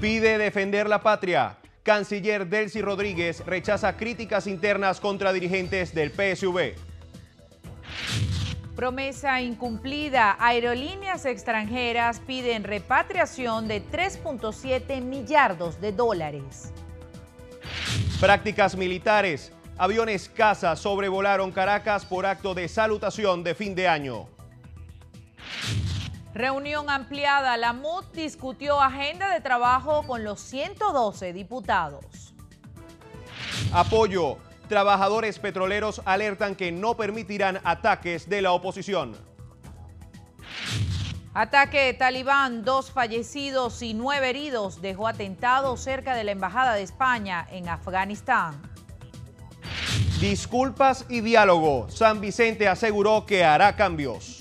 Pide defender la patria. Canciller Delcy Rodríguez rechaza críticas internas contra dirigentes del PSV. Promesa incumplida. Aerolíneas extranjeras piden repatriación de 3.7 millardos de dólares. Prácticas militares. Aviones caza sobrevolaron Caracas por acto de salutación de fin de año. Reunión ampliada, la MUD discutió agenda de trabajo con los 112 diputados. Apoyo. Trabajadores petroleros alertan que no permitirán ataques de la oposición. Ataque talibán, dos fallecidos y nueve heridos dejó atentado cerca de la Embajada de España en Afganistán. Disculpas y diálogo. San Vicente aseguró que hará cambios.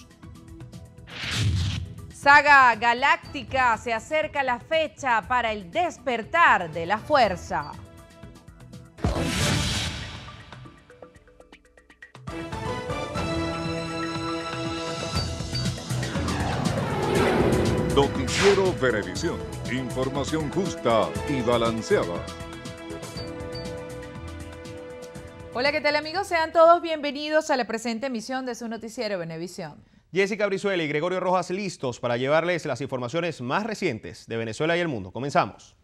Saga Galáctica se acerca la fecha para el despertar de la fuerza. Noticiero Venevisión. Información justa y balanceada. Hola, ¿qué tal amigos? Sean todos bienvenidos a la presente emisión de su noticiero Venevisión. Jessica Brizuela y Gregorio Rojas listos para llevarles las informaciones más recientes de Venezuela y el mundo. Comenzamos.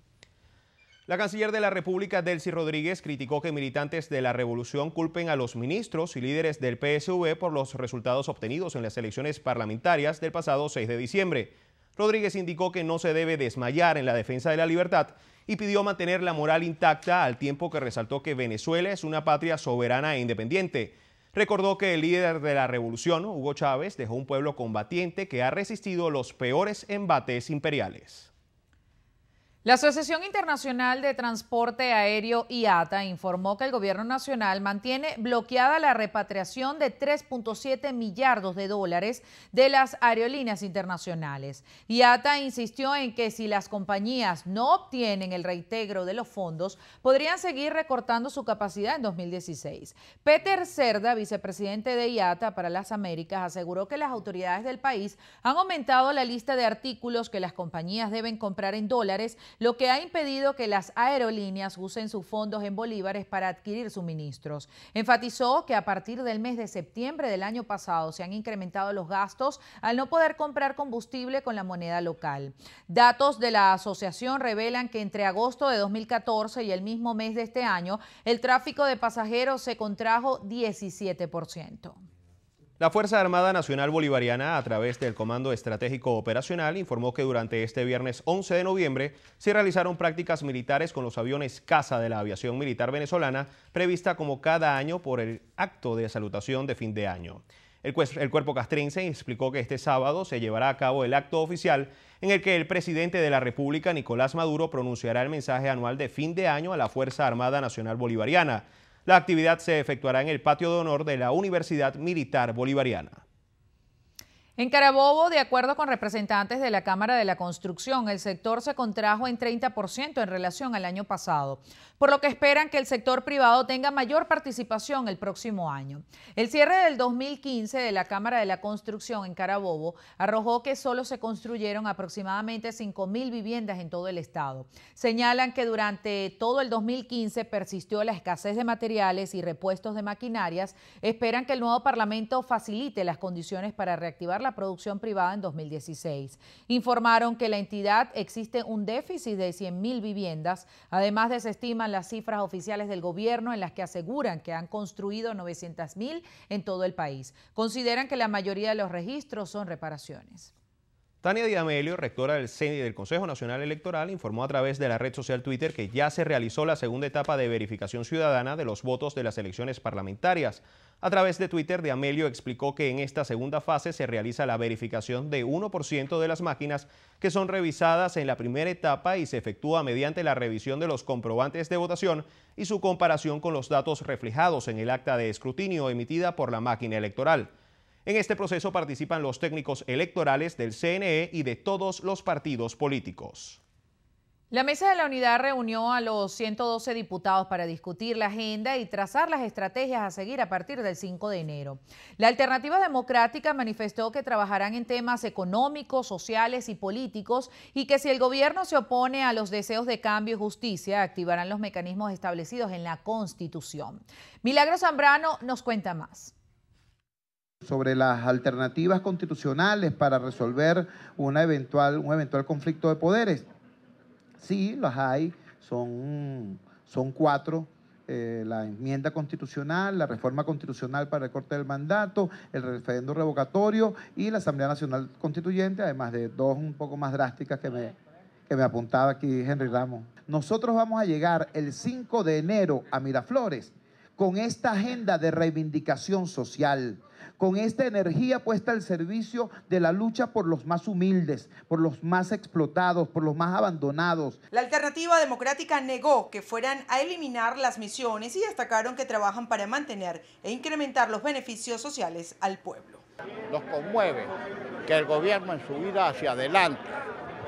La canciller de la República, Delcy Rodríguez, criticó que militantes de la revolución culpen a los ministros y líderes del PSV por los resultados obtenidos en las elecciones parlamentarias del pasado 6 de diciembre. Rodríguez indicó que no se debe desmayar en la defensa de la libertad y pidió mantener la moral intacta al tiempo que resaltó que Venezuela es una patria soberana e independiente Recordó que el líder de la revolución, Hugo Chávez, dejó un pueblo combatiente que ha resistido los peores embates imperiales. La Asociación Internacional de Transporte Aéreo IATA informó que el gobierno nacional mantiene bloqueada la repatriación de 3.7 millardos de dólares de las aerolíneas internacionales. IATA insistió en que si las compañías no obtienen el reintegro de los fondos, podrían seguir recortando su capacidad en 2016. Peter Cerda, vicepresidente de IATA para las Américas, aseguró que las autoridades del país han aumentado la lista de artículos que las compañías deben comprar en dólares lo que ha impedido que las aerolíneas usen sus fondos en bolívares para adquirir suministros. Enfatizó que a partir del mes de septiembre del año pasado se han incrementado los gastos al no poder comprar combustible con la moneda local. Datos de la asociación revelan que entre agosto de 2014 y el mismo mes de este año, el tráfico de pasajeros se contrajo 17%. La Fuerza Armada Nacional Bolivariana, a través del Comando Estratégico Operacional, informó que durante este viernes 11 de noviembre se realizaron prácticas militares con los aviones Casa de la Aviación Militar Venezolana, prevista como cada año por el acto de salutación de fin de año. El, el cuerpo castrense explicó que este sábado se llevará a cabo el acto oficial en el que el presidente de la República, Nicolás Maduro, pronunciará el mensaje anual de fin de año a la Fuerza Armada Nacional Bolivariana la actividad se efectuará en el patio de honor de la Universidad Militar Bolivariana. En Carabobo, de acuerdo con representantes de la Cámara de la Construcción, el sector se contrajo en 30% en relación al año pasado, por lo que esperan que el sector privado tenga mayor participación el próximo año. El cierre del 2015 de la Cámara de la Construcción en Carabobo arrojó que solo se construyeron aproximadamente 5.000 viviendas en todo el estado. Señalan que durante todo el 2015 persistió la escasez de materiales y repuestos de maquinarias. Esperan que el nuevo Parlamento facilite las condiciones para reactivar la producción privada en 2016. Informaron que la entidad existe un déficit de 100.000 viviendas. Además, desestiman las cifras oficiales del gobierno en las que aseguran que han construido 900.000 en todo el país. Consideran que la mayoría de los registros son reparaciones. Tania Diamelio, rectora del CENI del Consejo Nacional Electoral, informó a través de la red social Twitter que ya se realizó la segunda etapa de verificación ciudadana de los votos de las elecciones parlamentarias. A través de Twitter, Diamelio explicó que en esta segunda fase se realiza la verificación de 1% de las máquinas que son revisadas en la primera etapa y se efectúa mediante la revisión de los comprobantes de votación y su comparación con los datos reflejados en el acta de escrutinio emitida por la máquina electoral. En este proceso participan los técnicos electorales del CNE y de todos los partidos políticos. La mesa de la unidad reunió a los 112 diputados para discutir la agenda y trazar las estrategias a seguir a partir del 5 de enero. La alternativa democrática manifestó que trabajarán en temas económicos, sociales y políticos y que si el gobierno se opone a los deseos de cambio y justicia, activarán los mecanismos establecidos en la Constitución. Milagro Zambrano nos cuenta más sobre las alternativas constitucionales para resolver una eventual, un eventual conflicto de poderes. Sí, las hay, son, son cuatro. Eh, la enmienda constitucional, la reforma constitucional para el corte del mandato, el referendo revocatorio y la Asamblea Nacional Constituyente, además de dos un poco más drásticas que me, que me apuntaba aquí Henry Ramos. Nosotros vamos a llegar el 5 de enero a Miraflores con esta agenda de reivindicación social con esta energía puesta al servicio de la lucha por los más humildes, por los más explotados, por los más abandonados. La alternativa democrática negó que fueran a eliminar las misiones y destacaron que trabajan para mantener e incrementar los beneficios sociales al pueblo. Nos conmueve que el gobierno en su vida hacia adelante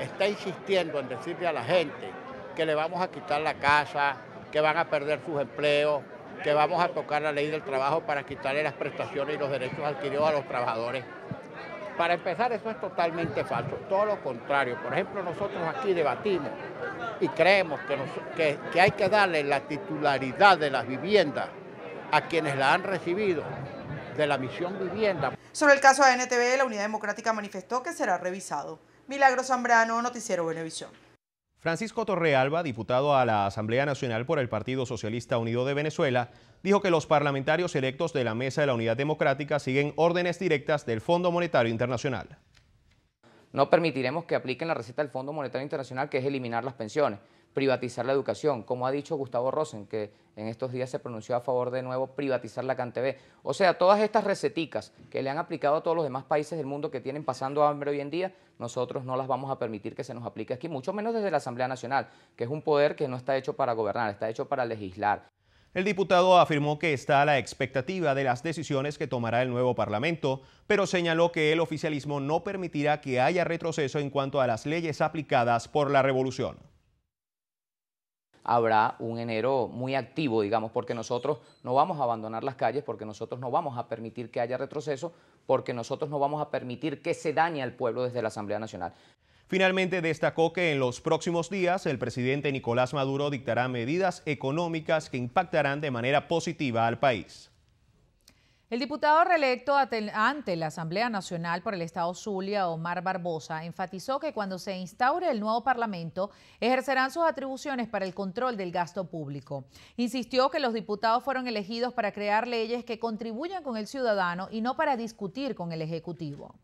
está insistiendo en decirle a la gente que le vamos a quitar la casa, que van a perder sus empleos, que vamos a tocar la ley del trabajo para quitarle las prestaciones y los derechos adquiridos a los trabajadores. Para empezar, eso es totalmente falso, todo lo contrario. Por ejemplo, nosotros aquí debatimos y creemos que, hay que darle la titularidad de las viviendas a quienes la han recibido de la misión vivienda. Sobre el caso de NTV, la Unidad Democrática manifestó que será revisado. Milagro Zambrano, Noticiero Venevisión. Francisco Torrealba, diputado a la Asamblea Nacional por el Partido Socialista Unido de Venezuela, dijo que los parlamentarios electos de la Mesa de la Unidad Democrática siguen órdenes directas del Fondo Monetario Internacional. No permitiremos que apliquen la receta del Fondo Monetario Internacional, que es eliminar las pensiones privatizar la educación, como ha dicho Gustavo Rosen, que en estos días se pronunció a favor de nuevo privatizar la CanTV. O sea, todas estas receticas que le han aplicado a todos los demás países del mundo que tienen pasando hambre hoy en día, nosotros no las vamos a permitir que se nos aplique aquí, mucho menos desde la Asamblea Nacional, que es un poder que no está hecho para gobernar, está hecho para legislar. El diputado afirmó que está a la expectativa de las decisiones que tomará el nuevo Parlamento, pero señaló que el oficialismo no permitirá que haya retroceso en cuanto a las leyes aplicadas por la revolución habrá un enero muy activo, digamos, porque nosotros no vamos a abandonar las calles, porque nosotros no vamos a permitir que haya retroceso, porque nosotros no vamos a permitir que se dañe al pueblo desde la Asamblea Nacional. Finalmente destacó que en los próximos días el presidente Nicolás Maduro dictará medidas económicas que impactarán de manera positiva al país. El diputado reelecto ante la Asamblea Nacional por el Estado Zulia, Omar Barbosa, enfatizó que cuando se instaure el nuevo Parlamento, ejercerán sus atribuciones para el control del gasto público. Insistió que los diputados fueron elegidos para crear leyes que contribuyan con el ciudadano y no para discutir con el Ejecutivo.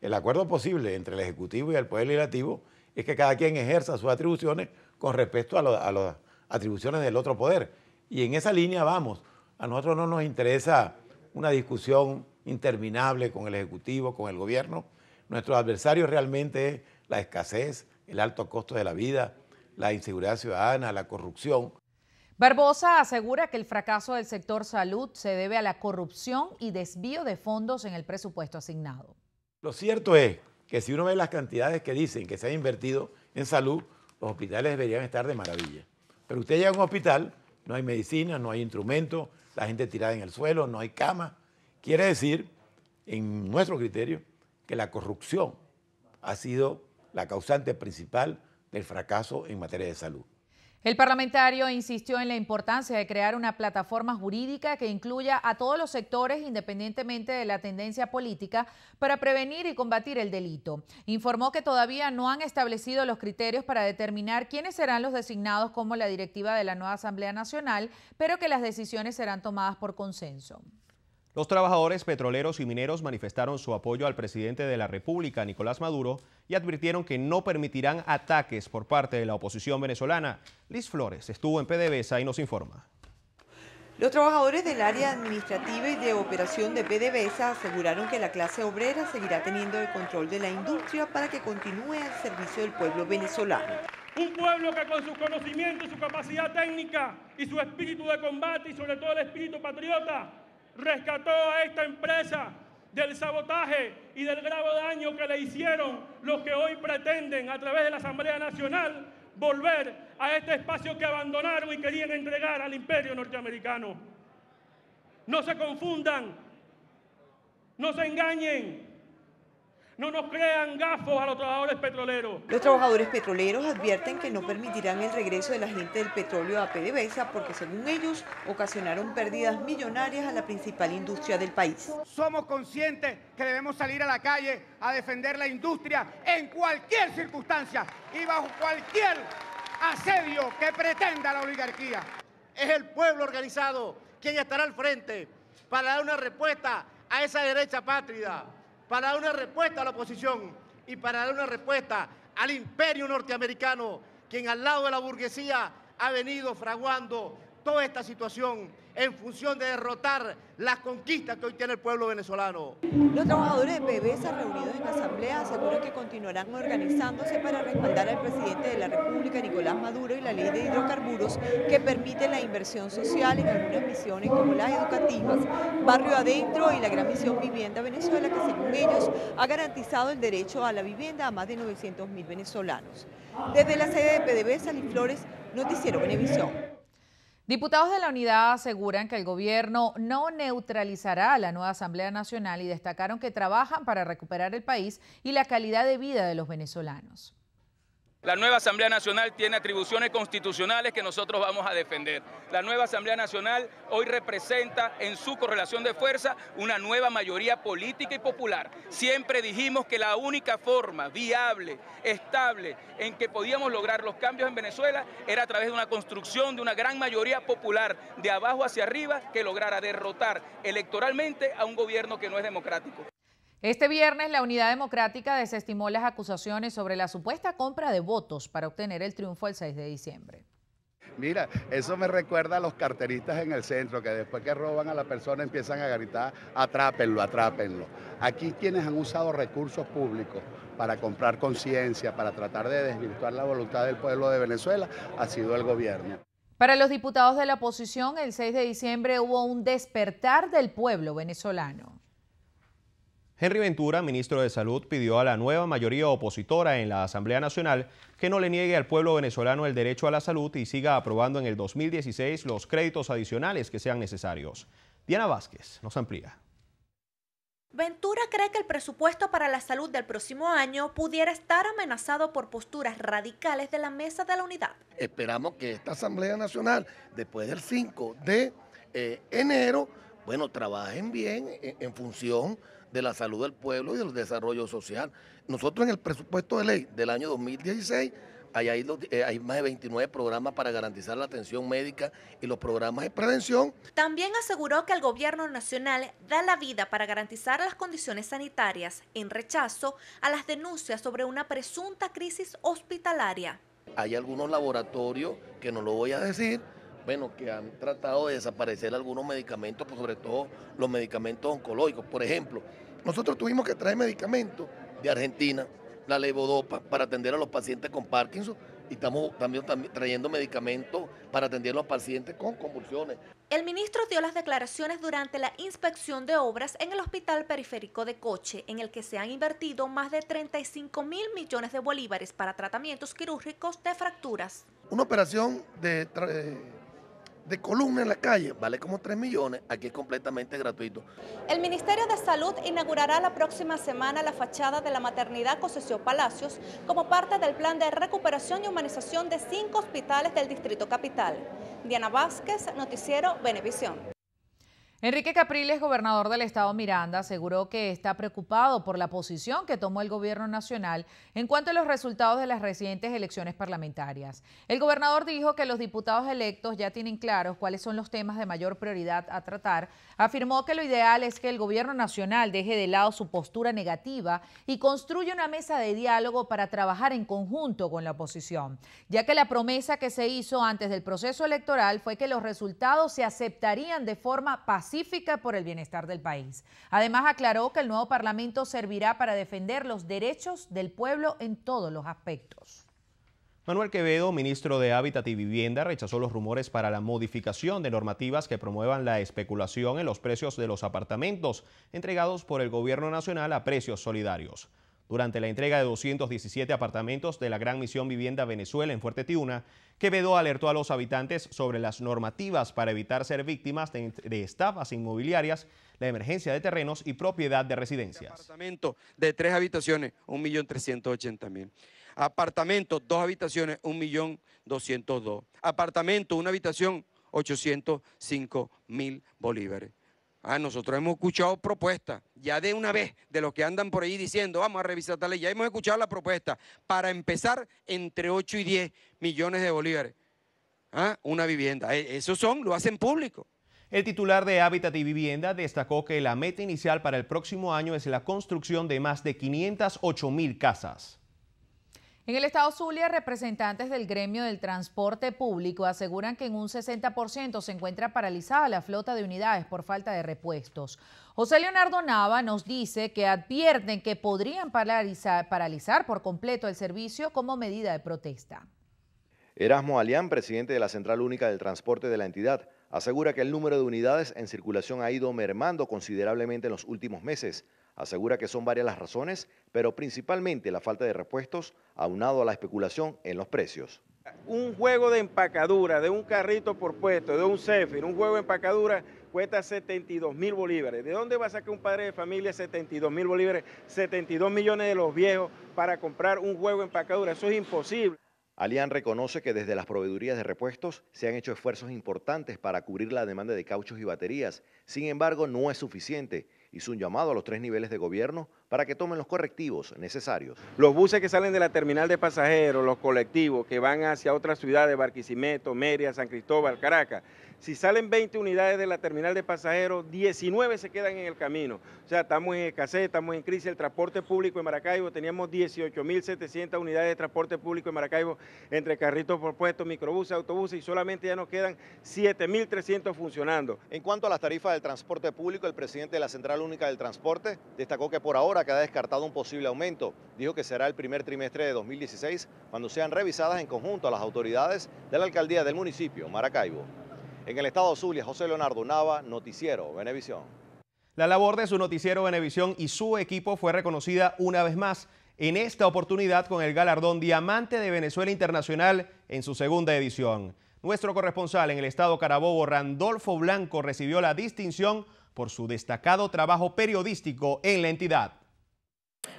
El acuerdo posible entre el Ejecutivo y el Poder Legislativo es que cada quien ejerza sus atribuciones con respecto a, a las atribuciones del otro poder. Y en esa línea vamos a nosotros no nos interesa una discusión interminable con el Ejecutivo, con el gobierno. Nuestro adversario realmente es la escasez, el alto costo de la vida, la inseguridad ciudadana, la corrupción. Barbosa asegura que el fracaso del sector salud se debe a la corrupción y desvío de fondos en el presupuesto asignado. Lo cierto es que si uno ve las cantidades que dicen que se ha invertido en salud, los hospitales deberían estar de maravilla. Pero usted llega a un hospital, no hay medicina, no hay instrumentos, la gente tirada en el suelo, no hay cama. Quiere decir, en nuestro criterio, que la corrupción ha sido la causante principal del fracaso en materia de salud. El parlamentario insistió en la importancia de crear una plataforma jurídica que incluya a todos los sectores independientemente de la tendencia política para prevenir y combatir el delito. Informó que todavía no han establecido los criterios para determinar quiénes serán los designados como la directiva de la nueva Asamblea Nacional, pero que las decisiones serán tomadas por consenso. Los trabajadores petroleros y mineros manifestaron su apoyo al presidente de la República, Nicolás Maduro, y advirtieron que no permitirán ataques por parte de la oposición venezolana. Liz Flores estuvo en PDVSA y nos informa. Los trabajadores del área administrativa y de operación de PDVSA aseguraron que la clase obrera seguirá teniendo el control de la industria para que continúe al servicio del pueblo venezolano. Un pueblo que con su conocimiento, su capacidad técnica y su espíritu de combate y sobre todo el espíritu patriota rescató a esta empresa del sabotaje y del grave daño que le hicieron los que hoy pretenden a través de la Asamblea Nacional volver a este espacio que abandonaron y querían entregar al imperio norteamericano. No se confundan, no se engañen, no nos crean gafos a los trabajadores petroleros. Los trabajadores petroleros advierten que no permitirán el regreso de la gente del petróleo a PDVSA porque según ellos ocasionaron pérdidas millonarias a la principal industria del país. Somos conscientes que debemos salir a la calle a defender la industria en cualquier circunstancia y bajo cualquier asedio que pretenda la oligarquía. Es el pueblo organizado quien estará al frente para dar una respuesta a esa derecha pátrida para dar una respuesta a la oposición y para dar una respuesta al imperio norteamericano, quien al lado de la burguesía ha venido fraguando toda esta situación en función de derrotar las conquistas que hoy tiene el pueblo venezolano. Los trabajadores de han reunidos en la asamblea aseguran que continuarán organizándose para respaldar al presidente de la República, Nicolás Maduro, y la ley de hidrocarburos que permite la inversión social en algunas misiones como las educativas, Barrio Adentro y la gran misión Vivienda Venezuela, que según ellos ha garantizado el derecho a la vivienda a más de 900.000 venezolanos. Desde la sede de PDVSA, Saliflores, Flores, Noticiero Venevisión. Diputados de la unidad aseguran que el gobierno no neutralizará a la nueva Asamblea Nacional y destacaron que trabajan para recuperar el país y la calidad de vida de los venezolanos. La nueva Asamblea Nacional tiene atribuciones constitucionales que nosotros vamos a defender. La nueva Asamblea Nacional hoy representa en su correlación de fuerza una nueva mayoría política y popular. Siempre dijimos que la única forma viable, estable, en que podíamos lograr los cambios en Venezuela era a través de una construcción de una gran mayoría popular de abajo hacia arriba que lograra derrotar electoralmente a un gobierno que no es democrático. Este viernes la Unidad Democrática desestimó las acusaciones sobre la supuesta compra de votos para obtener el triunfo el 6 de diciembre. Mira, eso me recuerda a los carteristas en el centro que después que roban a la persona empiezan a gritar, atrápenlo, atrápenlo. Aquí quienes han usado recursos públicos para comprar conciencia, para tratar de desvirtuar la voluntad del pueblo de Venezuela, ha sido el gobierno. Para los diputados de la oposición, el 6 de diciembre hubo un despertar del pueblo venezolano. Henry Ventura, ministro de Salud, pidió a la nueva mayoría opositora en la Asamblea Nacional que no le niegue al pueblo venezolano el derecho a la salud y siga aprobando en el 2016 los créditos adicionales que sean necesarios. Diana Vázquez nos amplía. Ventura cree que el presupuesto para la salud del próximo año pudiera estar amenazado por posturas radicales de la Mesa de la Unidad. Esperamos que esta Asamblea Nacional, después del 5 de eh, enero, bueno, trabajen bien eh, en función de la salud del pueblo y del desarrollo social. Nosotros en el presupuesto de ley del año 2016 hay, eh, hay, más de 29 programas para garantizar la atención médica y los programas de prevención. También aseguró que el gobierno nacional da la vida para garantizar las condiciones sanitarias en rechazo a las denuncias sobre una presunta crisis hospitalaria. Hay algunos laboratorios, que no lo voy a decir, bueno, que han tratado de desaparecer algunos medicamentos, pues, sobre todo los medicamentos oncológicos. Por ejemplo, nosotros tuvimos que traer medicamentos de Argentina, la levodopa, para atender a los pacientes con Parkinson y estamos también, trayendo medicamentos para atender a los pacientes con convulsiones. El ministro dio las declaraciones durante la inspección de obras en el Hospital Periférico de Coche, en el que se han invertido más de 35 mil millones de bolívares para tratamientos quirúrgicos de fracturas. Una operación de eh, de columna en la calle, vale como 3 millones, aquí es completamente gratuito. El Ministerio de Salud inaugurará la próxima semana la fachada de la maternidad Cosesio Palacios como parte del plan de recuperación y humanización de cinco hospitales del Distrito Capital. Diana Vázquez, Noticiero Benevisión. Enrique Capriles, gobernador del estado Miranda, aseguró que está preocupado por la posición que tomó el gobierno nacional en cuanto a los resultados de las recientes elecciones parlamentarias. El gobernador dijo que los diputados electos ya tienen claros cuáles son los temas de mayor prioridad a tratar. Afirmó que lo ideal es que el gobierno nacional deje de lado su postura negativa y construya una mesa de diálogo para trabajar en conjunto con la oposición, ya que la promesa que se hizo antes del proceso electoral fue que los resultados se aceptarían de forma pacífica por el bienestar del país. Además, aclaró que el nuevo Parlamento servirá para defender los derechos del pueblo en todos los aspectos. Manuel Quevedo, ministro de Hábitat y Vivienda, rechazó los rumores para la modificación de normativas que promuevan la especulación en los precios de los apartamentos entregados por el Gobierno Nacional a precios solidarios durante la entrega de 217 apartamentos de la Gran Misión Vivienda Venezuela en Fuerte Tiuna, Quevedo alertó a los habitantes sobre las normativas para evitar ser víctimas de, estafas inmobiliarias, la emergencia de terrenos y propiedad de residencias. Este apartamento de tres habitaciones, 1.380.000. Apartamento, dos habitaciones, 1.202.000. Apartamento, una habitación, 805.000 bolívares. Ah, nosotros hemos escuchado propuestas, ya de una vez, de los que andan por ahí diciendo, vamos a revisar tal ley, ya hemos escuchado la propuesta, para empezar entre 8 y 10 millones de bolívares. Ah, una vivienda, e, eso son, lo hacen público. El titular de Hábitat y Vivienda destacó que la meta inicial para el próximo año es la construcción de más de 508 mil casas. En el estado Zulia, representantes del gremio del transporte público aseguran que en un 60% se encuentra paralizada la flota de unidades por falta de repuestos. José Leonardo Nava nos dice que advierten que podrían paralizar, paralizar por completo el servicio como medida de protesta. Erasmo Alián, presidente de la Central Única del Transporte de la entidad, asegura que el número de unidades en circulación ha ido mermando considerablemente en los últimos meses, Asegura que son varias las razones, pero principalmente la falta de repuestos aunado a la especulación en los precios. Un juego de empacadura, de un carrito por puesto, de un Zephyr, un juego de empacadura cuesta 72 mil bolívares. ¿De dónde va a sacar un padre de familia 72 mil bolívares, 72 millones de los viejos para comprar un juego de empacadura? Eso es imposible. Alián reconoce que desde las proveedurías de repuestos se han hecho esfuerzos importantes para cubrir la demanda de cauchos y baterías. Sin embargo, no es suficiente hizo un llamado a los tres niveles de gobierno para que tomen los correctivos necesarios. Los buses que salen de la terminal de pasajeros, los colectivos que van hacia otras ciudades, Barquisimeto, Mérida, San Cristóbal, Caracas, si salen 20 unidades de la terminal de pasajeros, 19 se quedan en el camino. O sea, estamos en escasez, estamos en crisis. El transporte público en Maracaibo, teníamos 18.700 unidades de transporte público en Maracaibo, entre carritos propuestos, microbuses, autobuses, y solamente ya nos quedan 7.300 funcionando. En cuanto a las tarifas del transporte público, el presidente de la Central Única del Transporte destacó que por ahora queda descartado un posible aumento. Dijo que será el primer trimestre de 2016 cuando sean revisadas en conjunto a las autoridades de la alcaldía del municipio, Maracaibo. En el estado Zulia, José Leonardo Nava, Noticiero Venevisión. La labor de su noticiero Venevisión y su equipo fue reconocida una vez más, en esta oportunidad con el galardón Diamante de Venezuela Internacional en su segunda edición. Nuestro corresponsal en el estado Carabobo, Randolfo Blanco, recibió la distinción por su destacado trabajo periodístico en la entidad.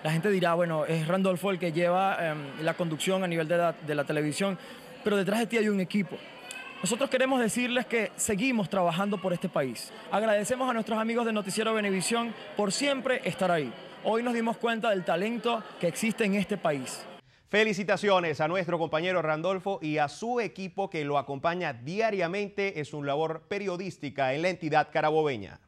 La gente dirá, bueno, es Randolfo el que lleva em, la conducción a nivel de la televisión, pero detrás de ti hay un equipo. Nosotros queremos decirles que seguimos trabajando por este país. Agradecemos a nuestros amigos de Noticiero Benevisión por siempre estar ahí. Hoy nos dimos cuenta del talento que existe en este país. Felicitaciones a nuestro compañero Randolfo y a su equipo que lo acompaña diariamente en su labor periodística en la entidad carabobeña.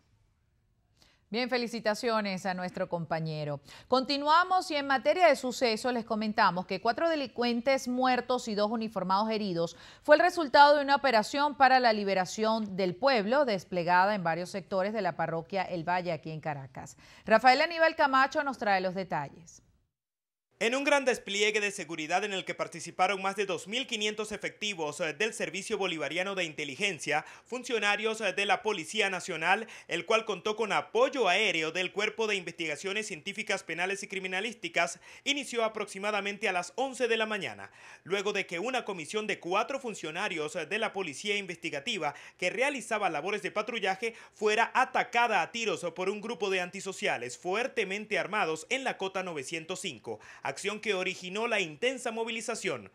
Bien, felicitaciones a nuestro compañero. Continuamos y en materia de suceso les comentamos que cuatro delincuentes muertos y dos uniformados heridos fue el resultado de una operación para la liberación del pueblo desplegada en varios sectores de la parroquia El Valle aquí en Caracas. Rafael Aníbal Camacho nos trae los detalles. En un gran despliegue de seguridad en el que participaron más de 2.500 efectivos eh, del Servicio Bolivariano de Inteligencia, funcionarios eh, de la Policía Nacional, el cual contó con apoyo aéreo del Cuerpo de Investigaciones Científicas Penales y Criminalísticas, inició aproximadamente a las 11 de la mañana, luego de que una comisión de cuatro funcionarios eh, de la Policía Investigativa que realizaba labores de patrullaje fuera atacada a tiros por un grupo de antisociales fuertemente armados en la Cota 905 acción que originó la intensa movilización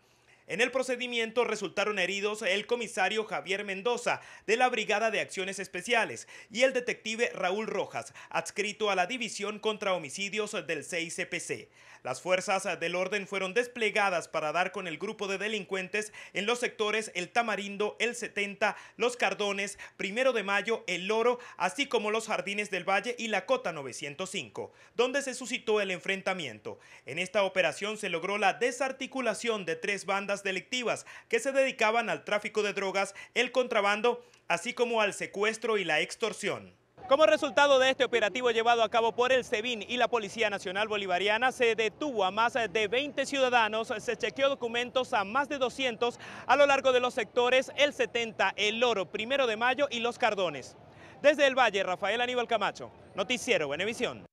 en el procedimiento resultaron heridos el comisario Javier Mendoza de la Brigada de Acciones Especiales y el detective Raúl Rojas, adscrito a la División contra Homicidios del 6CPC. E Las fuerzas del orden fueron desplegadas para dar con el grupo de delincuentes en los sectores El Tamarindo, El 70, Los Cardones, Primero de Mayo, El Loro, así como los Jardines del Valle y la Cota 905, donde se suscitó el enfrentamiento. En esta operación se logró la desarticulación de tres bandas delictivas que se dedicaban al tráfico de drogas, el contrabando, así como al secuestro y la extorsión. Como resultado de este operativo llevado a cabo por el SEBIN y la Policía Nacional Bolivariana, se detuvo a más de 20 ciudadanos, se chequeó documentos a más de 200 a lo largo de los sectores El 70, El Oro, Primero de Mayo y Los Cardones. Desde el Valle, Rafael Aníbal Camacho, Noticiero Venevisión.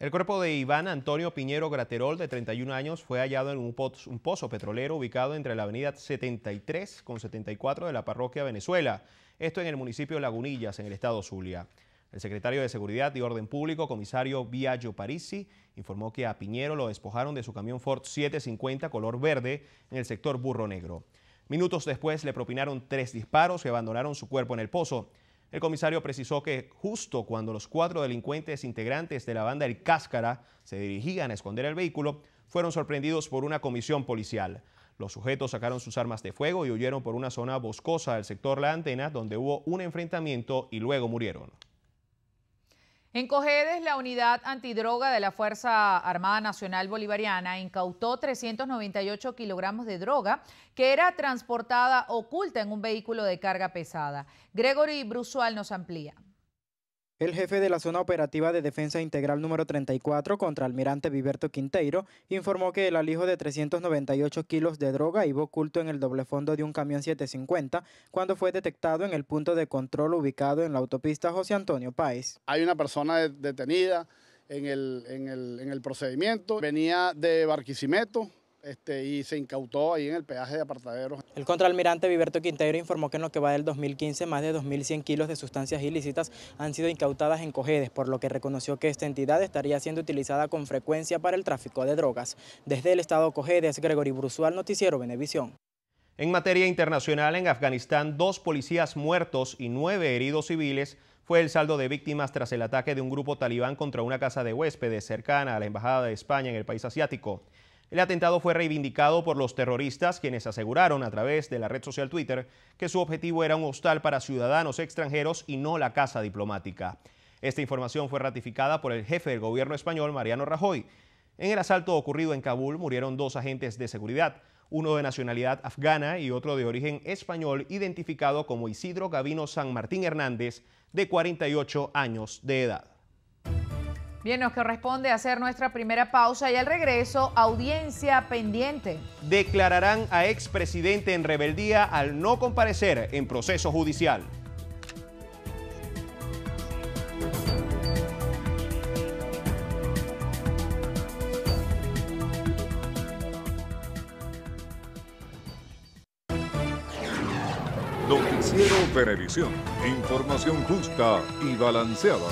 El cuerpo de Iván Antonio Piñero Graterol, de 31 años, fue hallado en un, pozo, petrolero ubicado entre la avenida 73 con 74 de la parroquia Venezuela, esto en el municipio de Lagunillas, en el estado Zulia. El secretario de Seguridad y Orden Público, comisario Biagio Parisi, informó que a Piñero lo despojaron de su camión Ford 750 color verde en el sector Burro Negro. Minutos después le propinaron tres disparos y abandonaron su cuerpo en el pozo. El comisario precisó que justo cuando los cuatro delincuentes integrantes de la banda El Cáscara se dirigían a esconder el vehículo, fueron sorprendidos por una comisión policial. Los sujetos sacaron sus armas de fuego y huyeron por una zona boscosa del sector La Antena, donde hubo un enfrentamiento y luego murieron. En Cojedes, la unidad antidroga de la Fuerza Armada Nacional Bolivariana incautó 398 kilogramos de droga que era transportada oculta en un vehículo de carga pesada. Gregory Brusual nos amplía. El jefe de la Zona Operativa de Defensa Integral número 34, contra almirante Viverto Quinteiro, informó que el alijo de 398 kilos de droga iba oculto en el doble fondo de un camión 750 cuando fue detectado en el punto de control ubicado en la autopista José Antonio Páez. Hay una persona detenida en el, en el, en el procedimiento, venía de Barquisimeto, este, y se incautó ahí en el peaje de apartaderos. El contraalmirante Viverto Quintero informó que en lo que va del 2015 más de 2.100 kilos de sustancias ilícitas han sido incautadas en Cojedes, por lo que reconoció que esta entidad estaría siendo utilizada con frecuencia para el tráfico de drogas. Desde el estado Cojedes, Gregory Brusual, Noticiero Venevisión. En materia internacional, en Afganistán, dos policías muertos y nueve heridos civiles fue el saldo de víctimas tras el ataque de un grupo talibán contra una casa de huéspedes cercana a la Embajada de España en el país asiático. El atentado fue reivindicado por los terroristas, quienes aseguraron a través de la red social Twitter que su objetivo era un hostal para ciudadanos extranjeros y no la casa diplomática. Esta información fue ratificada por el jefe del gobierno español, Mariano Rajoy. En el asalto ocurrido en Kabul murieron dos agentes de seguridad, uno de nacionalidad afgana y otro de origen español, identificado como Isidro Gavino San Martín Hernández, de 48 años de edad. Bien, nos corresponde hacer nuestra primera pausa y al regreso, audiencia pendiente. Declararán a expresidente en rebeldía al no comparecer en proceso judicial. Noticiero Televisión, información justa y balanceada.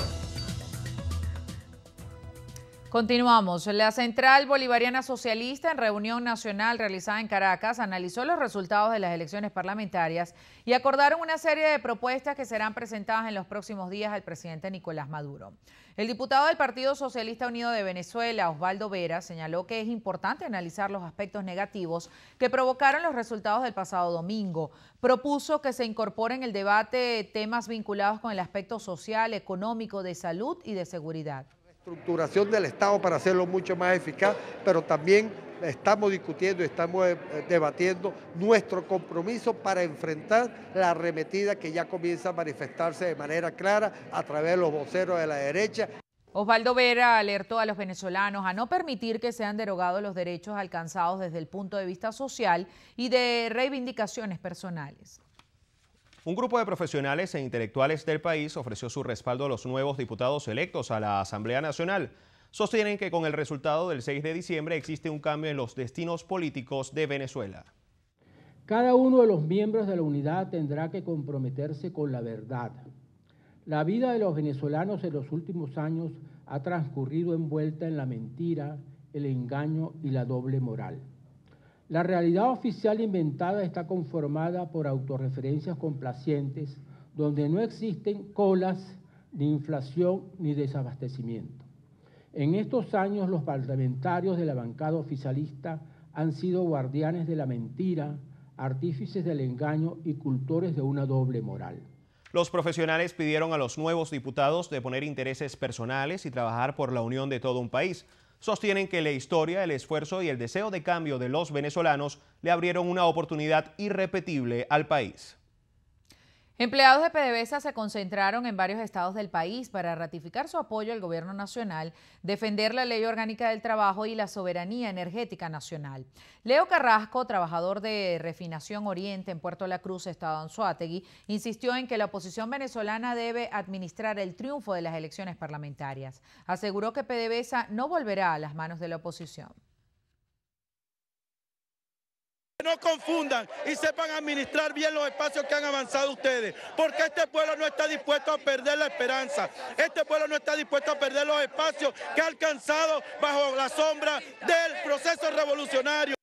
Continuamos. La Central Bolivariana Socialista, en reunión nacional realizada en Caracas, analizó los resultados de las elecciones parlamentarias y acordaron una serie de propuestas que serán presentadas en los próximos días al presidente Nicolás Maduro. El diputado del Partido Socialista Unido de Venezuela, Osvaldo Vera, señaló que es importante analizar los aspectos negativos que provocaron los resultados del pasado domingo. Propuso que se incorporen en el debate temas vinculados con el aspecto social, económico, de salud y de seguridad estructuración del Estado para hacerlo mucho más eficaz, pero también estamos discutiendo y estamos eh, debatiendo nuestro compromiso para enfrentar la arremetida que ya comienza a manifestarse de manera clara a través de los voceros de la derecha. Osvaldo Vera alertó a los venezolanos a no permitir que sean derogados los derechos alcanzados desde el punto de vista social y de reivindicaciones personales. Un grupo de profesionales e intelectuales del país ofreció su respaldo a los nuevos diputados electos a la Asamblea Nacional. Sostienen que con el resultado del 6 de diciembre existe un cambio en los destinos políticos de Venezuela. Cada uno de los miembros de la unidad tendrá que comprometerse con la verdad. La vida de los venezolanos en los últimos años ha transcurrido envuelta en la mentira, el engaño y la doble moral. La realidad oficial inventada está conformada por autorreferencias complacientes donde no existen colas, ni inflación, ni desabastecimiento. En estos años los parlamentarios de la bancada oficialista han sido guardianes de la mentira, artífices del engaño y cultores de una doble moral. Los profesionales pidieron a los nuevos diputados de poner intereses personales y trabajar por la unión de todo un país sostienen que la historia, el esfuerzo y el deseo de cambio de los venezolanos le abrieron una oportunidad irrepetible al país. Empleados de PDVSA se concentraron en varios estados del país para ratificar su apoyo al gobierno nacional, defender la ley orgánica del trabajo y la soberanía energética nacional. Leo Carrasco, trabajador de Refinación Oriente en Puerto La Cruz, estado de Anzuategui, insistió en que la oposición venezolana debe administrar el triunfo de las elecciones parlamentarias. Aseguró que PDVSA no volverá a las manos de la oposición. No confundan y sepan administrar bien los espacios que han avanzado ustedes, porque este pueblo no está dispuesto a perder la esperanza, este pueblo no está dispuesto a perder los espacios que ha alcanzado bajo la sombra del proceso revolucionario.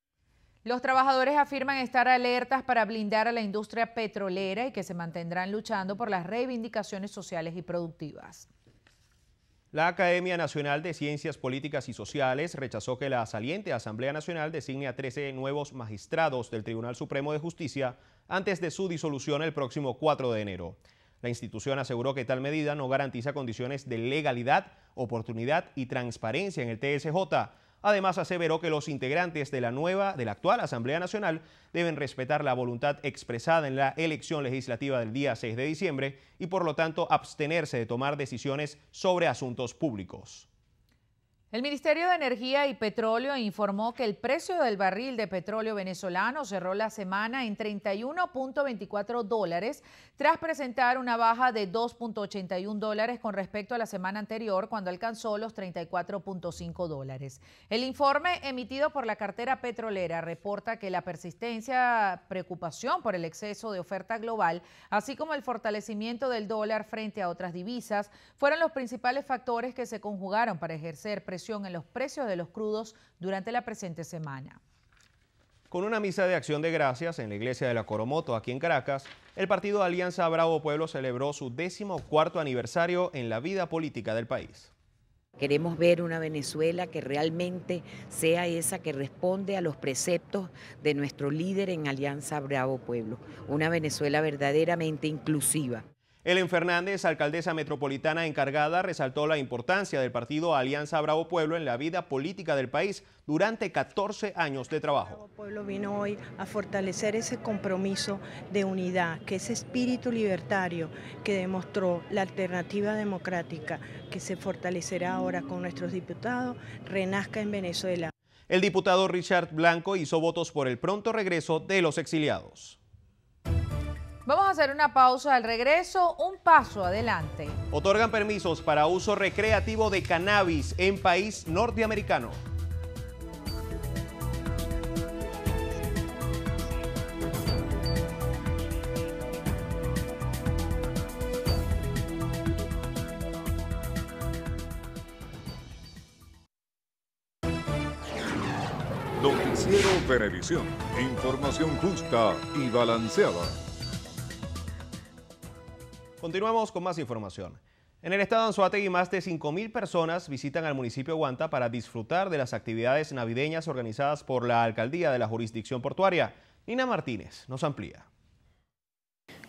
Los trabajadores afirman estar alertas para blindar a la industria petrolera y que se mantendrán luchando por las reivindicaciones sociales y productivas. La Academia Nacional de Ciencias Políticas y Sociales rechazó que la saliente Asamblea Nacional designe a 13 nuevos magistrados del Tribunal Supremo de Justicia antes de su disolución el próximo 4 de enero. La institución aseguró que tal medida no garantiza condiciones de legalidad, oportunidad y transparencia en el TSJ, Además, aseveró que los integrantes de la nueva, de la actual Asamblea Nacional, deben respetar la voluntad expresada en la elección legislativa del día 6 de diciembre y, por lo tanto, abstenerse de tomar decisiones sobre asuntos públicos. El Ministerio de Energía y Petróleo informó que el precio del barril de petróleo venezolano cerró la semana en 31.24 dólares tras presentar una baja de 2.81 dólares con respecto a la semana anterior cuando alcanzó los 34.5 dólares. El informe emitido por la cartera petrolera reporta que la persistencia preocupación por el exceso de oferta global, así como el fortalecimiento del dólar frente a otras divisas, fueron los principales factores que se conjugaron para ejercer presión en los precios de los crudos durante la presente semana. Con una misa de acción de gracias en la iglesia de la Coromoto, aquí en Caracas, el partido Alianza Bravo Pueblo celebró su décimo cuarto aniversario en la vida política del país. Queremos ver una Venezuela que realmente sea esa que responde a los preceptos de nuestro líder en Alianza Bravo Pueblo, una Venezuela verdaderamente inclusiva. Ellen Fernández, alcaldesa metropolitana encargada, resaltó la importancia del partido Alianza Bravo Pueblo en la vida política del país durante 14 años de trabajo. Bravo Pueblo vino hoy a fortalecer ese compromiso de unidad, que ese espíritu libertario que demostró la alternativa democrática, que se fortalecerá ahora con nuestros diputados, renazca en Venezuela. El diputado Richard Blanco hizo votos por el pronto regreso de los exiliados. Vamos a hacer una pausa al regreso, un paso adelante. Otorgan permisos para uso recreativo de cannabis en país norteamericano. Noticiero Televisión. Información justa y balanceada. Continuamos con más información. En el estado de Anzuategui, más de 5.000 personas visitan al municipio de Guanta para disfrutar de las actividades navideñas organizadas por la alcaldía de la jurisdicción portuaria. Nina Martínez nos amplía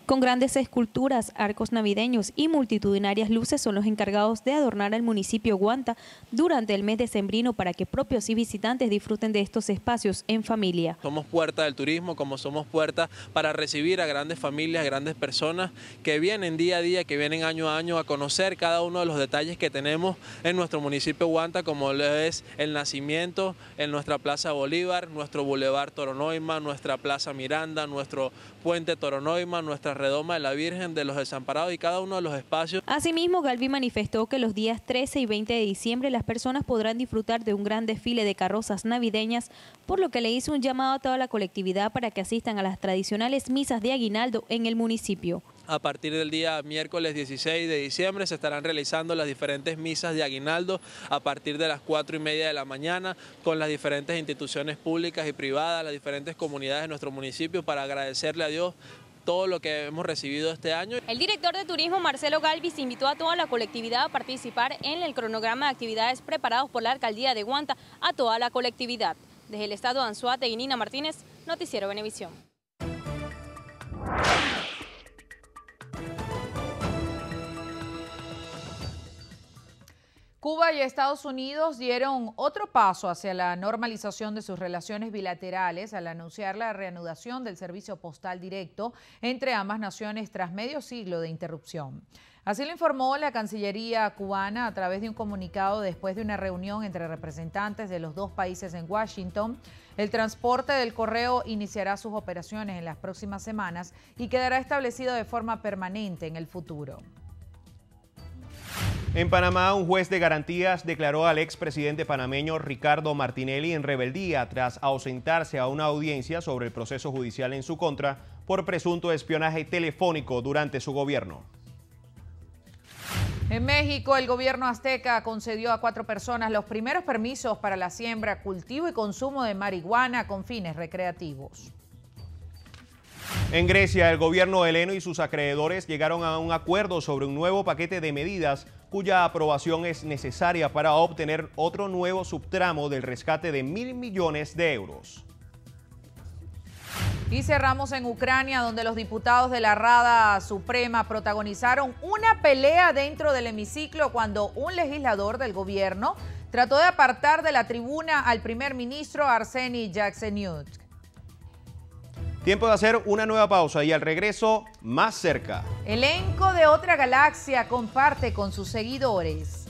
con grandes esculturas, arcos navideños y multitudinarias luces son los encargados de adornar el municipio Guanta durante el mes de sembrino para que propios y visitantes disfruten de estos espacios en familia. Somos puerta del turismo, como somos puerta para recibir a grandes familias, grandes personas que vienen día a día, que vienen año a año a conocer cada uno de los detalles que tenemos en nuestro municipio Guanta, como es el nacimiento en nuestra Plaza Bolívar, nuestro Boulevard Toronoima, nuestra Plaza Miranda, nuestro Puente Toronoima, nuestras redoma de la Virgen, de los desamparados y cada uno de los espacios. Asimismo, Galvi manifestó que los días 13 y 20 de diciembre las personas podrán disfrutar de un gran desfile de carrozas navideñas, por lo que le hizo un llamado a toda la colectividad para que asistan a las tradicionales misas de aguinaldo en el municipio. A partir del día miércoles 16 de diciembre se estarán realizando las diferentes misas de aguinaldo a partir de las 4 y media de la mañana con las diferentes instituciones públicas y privadas, las diferentes comunidades de nuestro municipio para agradecerle a Dios todo lo que hemos recibido este año. El director de turismo Marcelo Galvis invitó a toda la colectividad a participar en el cronograma de actividades preparados por la alcaldía de Guanta a toda la colectividad. Desde el estado de Anzuate y Nina Martínez, Noticiero Benevisión. Cuba y Estados Unidos dieron otro paso hacia la normalización de sus relaciones bilaterales al anunciar la reanudación del servicio postal directo entre ambas naciones tras medio siglo de interrupción. Así lo informó la Cancillería cubana a través de un comunicado después de una reunión entre representantes de los dos países en Washington. El transporte del correo iniciará sus operaciones en las próximas semanas y quedará establecido de forma permanente en el futuro. En Panamá, un juez de garantías declaró al expresidente panameño Ricardo Martinelli en rebeldía tras ausentarse a una audiencia sobre el proceso judicial en su contra por presunto espionaje telefónico durante su gobierno. En México, el gobierno azteca concedió a cuatro personas los primeros permisos para la siembra, cultivo y consumo de marihuana con fines recreativos. En Grecia, el gobierno heleno y sus acreedores llegaron a un acuerdo sobre un nuevo paquete de medidas cuya aprobación es necesaria para obtener otro nuevo subtramo del rescate de mil millones de euros. Y cerramos en Ucrania, donde los diputados de la Rada Suprema protagonizaron una pelea dentro del hemiciclo cuando un legislador del gobierno trató de apartar de la tribuna al primer ministro Arseny Yatsenyuk. Tiempo de hacer una nueva pausa y al regreso más cerca. Elenco de otra galaxia comparte con sus seguidores.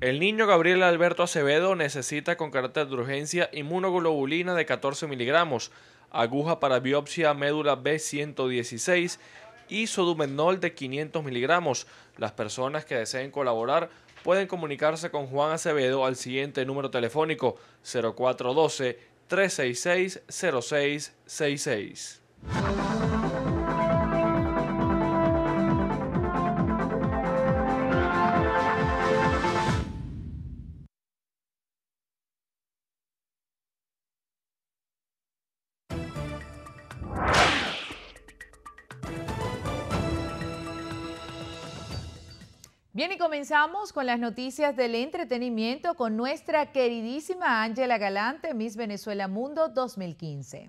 El niño Gabriel Alberto Acevedo necesita con carácter de urgencia inmunoglobulina de 14 miligramos aguja para biopsia médula B116 y sodumenol de 500 miligramos. Las personas que deseen colaborar pueden comunicarse con Juan Acevedo al siguiente número telefónico 0412 366 0666. comenzamos con las noticias del entretenimiento con nuestra queridísima Ángela Galante, Miss Venezuela Mundo 2015.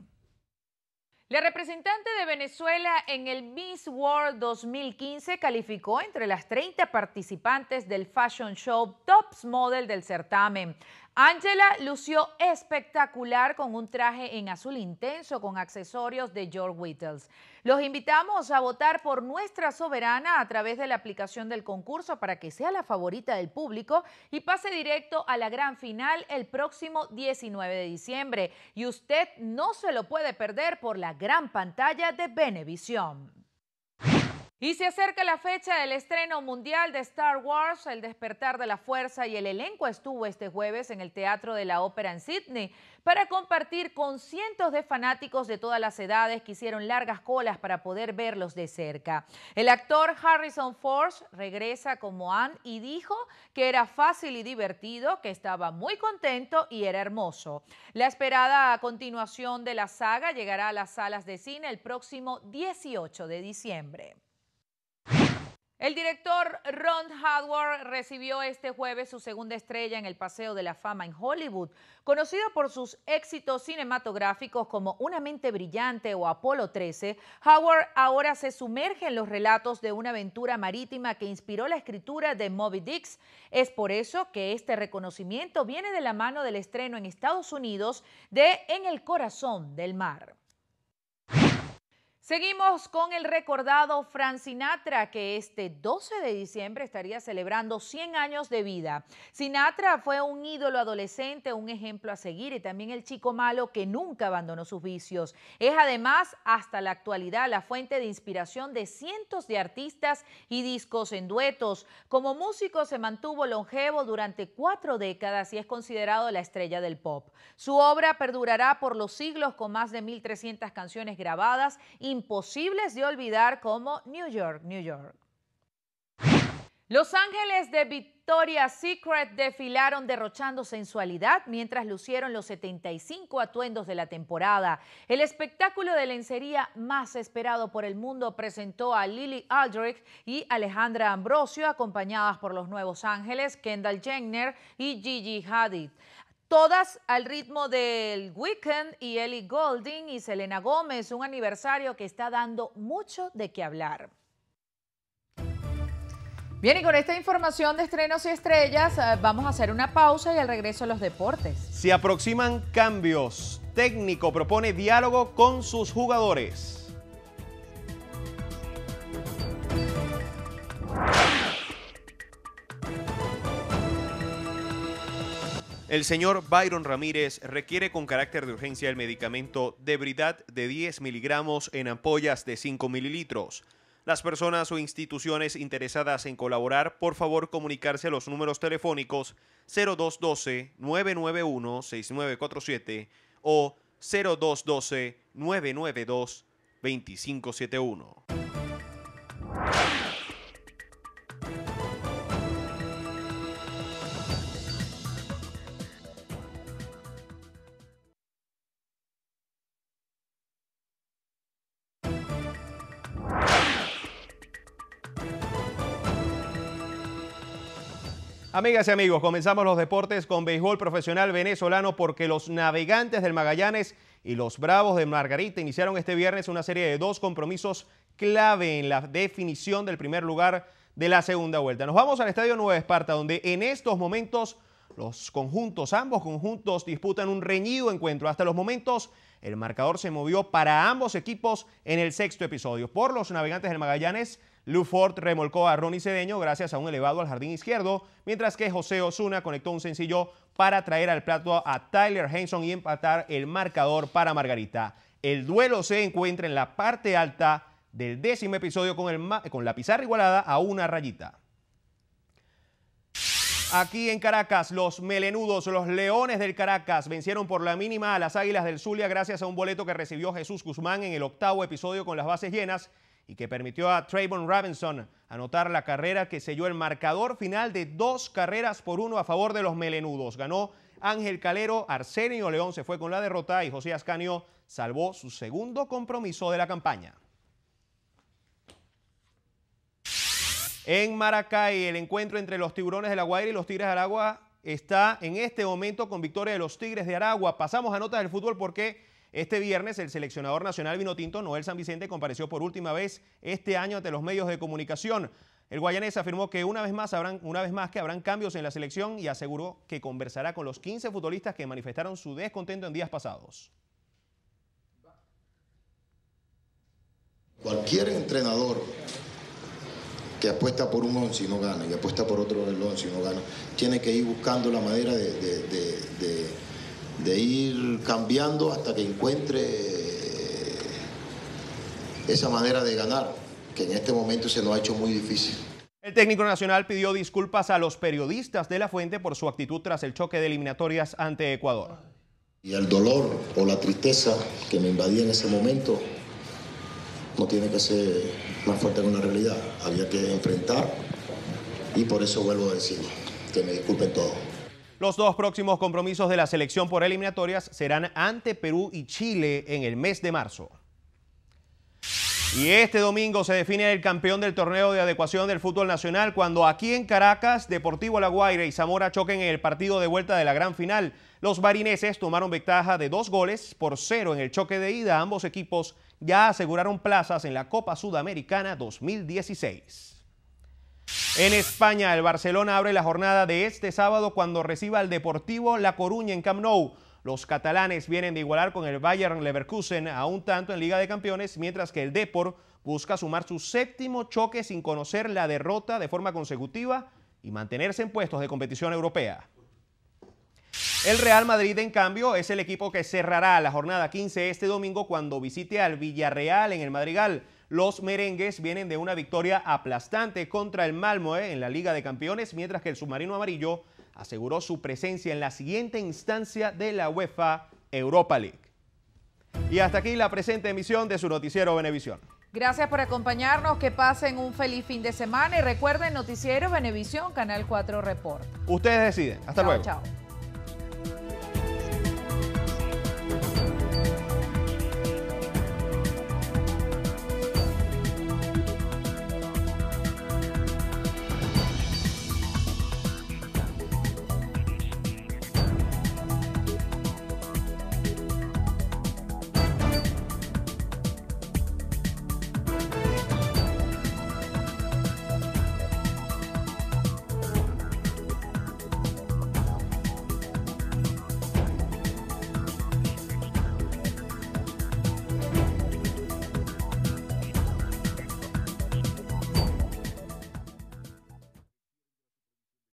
La representante de Venezuela en el Miss World 2015 calificó entre las 30 participantes del fashion show Tops Model del certamen. Angela lució espectacular con un traje en azul intenso con accesorios de George Whittles. Los invitamos a votar por nuestra soberana a través de la aplicación del concurso para que sea la favorita del público y pase directo a la gran final el próximo 19 de diciembre. Y usted no se lo puede perder por la gran pantalla de Benevisión. Y se acerca la fecha del estreno mundial de Star Wars, El despertar de la fuerza, y el elenco estuvo este jueves en el Teatro de la Ópera en Sydney para compartir con cientos de fanáticos de todas las edades que hicieron largas colas para poder verlos de cerca. El actor Harrison Ford regresa como Anne y dijo que era fácil y divertido, que estaba muy contento y era hermoso. La esperada continuación de la saga llegará a las salas de cine el próximo 18 de diciembre. El director Ron Howard recibió este jueves su segunda estrella en el Paseo de la Fama en Hollywood. Conocido por sus éxitos cinematográficos como Una mente brillante o Apolo 13, Howard ahora se sumerge en los relatos de una aventura marítima que inspiró la escritura de Moby Dick's. Es por eso que este reconocimiento viene de la mano del estreno en Estados Unidos de En el corazón del mar. Seguimos con el recordado Frank Sinatra, que este 12 de diciembre estaría celebrando 100 años de vida. Sinatra fue un ídolo adolescente, un ejemplo a seguir y también el chico malo que nunca abandonó sus vicios. Es además hasta la actualidad la fuente de inspiración de cientos de artistas y discos en duetos. Como músico se mantuvo longevo durante cuatro décadas y es considerado la estrella del pop. Su obra perdurará por los siglos con más de 1.300 canciones grabadas y imposibles de olvidar como New York, New York. Los Ángeles de Victoria's Secret desfilaron derrochando sensualidad mientras lucieron los 75 atuendos de la temporada. El espectáculo de lencería más esperado por el mundo presentó a Lily Aldrich y Alejandra Ambrosio acompañadas por los Nuevos Ángeles, Kendall Jenner y Gigi Hadid todas al ritmo del Weekend y Ellie Golding y Selena Gómez, un aniversario que está dando mucho de qué hablar. Bien, y con esta información de estrenos y estrellas, eh, vamos a hacer una pausa y al regreso a los deportes. Se aproximan cambios. Técnico propone diálogo con sus jugadores. El señor Byron Ramírez requiere con carácter de urgencia el medicamento Debridad de 10 miligramos en ampollas de 5 mililitros. Las personas o instituciones interesadas en colaborar, por favor comunicarse a los números telefónicos 0212-991-6947 o 0212-992-2571. Amigas y amigos, comenzamos los deportes con béisbol profesional venezolano porque los navegantes del Magallanes y los Bravos de Margarita iniciaron este viernes una serie de dos compromisos clave en la definición del primer lugar de la segunda vuelta. Nos vamos al Estadio Nueva Esparta, donde en estos momentos los conjuntos, ambos conjuntos disputan un reñido encuentro. Hasta los momentos el marcador se movió para ambos equipos en el sexto episodio. Por los navegantes del Magallanes, Luford remolcó a Ronnie Cedeño gracias a un elevado al jardín izquierdo, mientras que José Osuna conectó un sencillo para traer al plato a Tyler Henson y empatar el marcador para Margarita. El duelo se encuentra en la parte alta del décimo episodio con, el con la pizarra igualada a una rayita. Aquí en Caracas, los melenudos, los leones del Caracas, vencieron por la mínima a las Águilas del Zulia gracias a un boleto que recibió Jesús Guzmán en el octavo episodio con las bases llenas y que permitió a Trayvon Robinson anotar la carrera que selló el marcador final de dos carreras por uno a favor de los melenudos. Ganó Ángel Calero, Arsenio León se fue con la derrota y José Ascanio salvó su segundo compromiso de la campaña. En Maracay, el encuentro entre los tiburones de La Guaira y los Tigres de Aragua está en este momento con victoria de los Tigres de Aragua. Pasamos a notas del fútbol porque este viernes el seleccionador nacional Vinotinto Noel San Vicente compareció por última vez este año ante los medios de comunicación. El guayanés afirmó que una vez, más habrán, una vez más que habrán cambios en la selección y aseguró que conversará con los 15 futbolistas que manifestaron su descontento en días pasados. Cualquier entrenador que apuesta por un once y no gana, y apuesta por otro el y no gana, tiene que ir buscando la manera de de ir cambiando hasta que encuentre eh, esa manera de ganar, que en este momento se nos ha hecho muy difícil. El técnico nacional pidió disculpas a los periodistas de la fuente por su actitud tras el choque de eliminatorias ante Ecuador. Y el dolor o la tristeza que me invadía en ese momento no tiene que ser más fuerte que una realidad. Había que enfrentar y por eso vuelvo a decir que me disculpen todos. Los dos próximos compromisos de la selección por eliminatorias serán ante Perú y Chile en el mes de marzo. Y este domingo se define el campeón del torneo de adecuación del fútbol nacional cuando aquí en Caracas, Deportivo La Guaira y Zamora choquen en el partido de vuelta de la gran final. Los marineses tomaron ventaja de dos goles por cero en el choque de ida. Ambos equipos ya aseguraron plazas en la Copa Sudamericana 2016. En España, el Barcelona abre la jornada de este sábado cuando reciba al Deportivo La Coruña en Camp Nou. Los catalanes vienen de igualar con el Bayern Leverkusen a un tanto en Liga de Campeones, mientras que el Depor busca sumar su séptimo choque sin conocer la derrota de forma consecutiva y mantenerse en puestos de competición europea. El Real Madrid, en cambio, es el equipo que cerrará la jornada 15 este domingo cuando visite al Villarreal en el Madrigal. Los merengues vienen de una victoria aplastante contra el Malmoe eh, en la Liga de Campeones, mientras que el submarino amarillo aseguró su presencia en la siguiente instancia de la UEFA Europa League. Y hasta aquí la presente emisión de su noticiero Benevisión. Gracias por acompañarnos, que pasen un feliz fin de semana y recuerden Noticiero Benevisión, Canal 4 Report. Ustedes deciden. Hasta luego. Chao.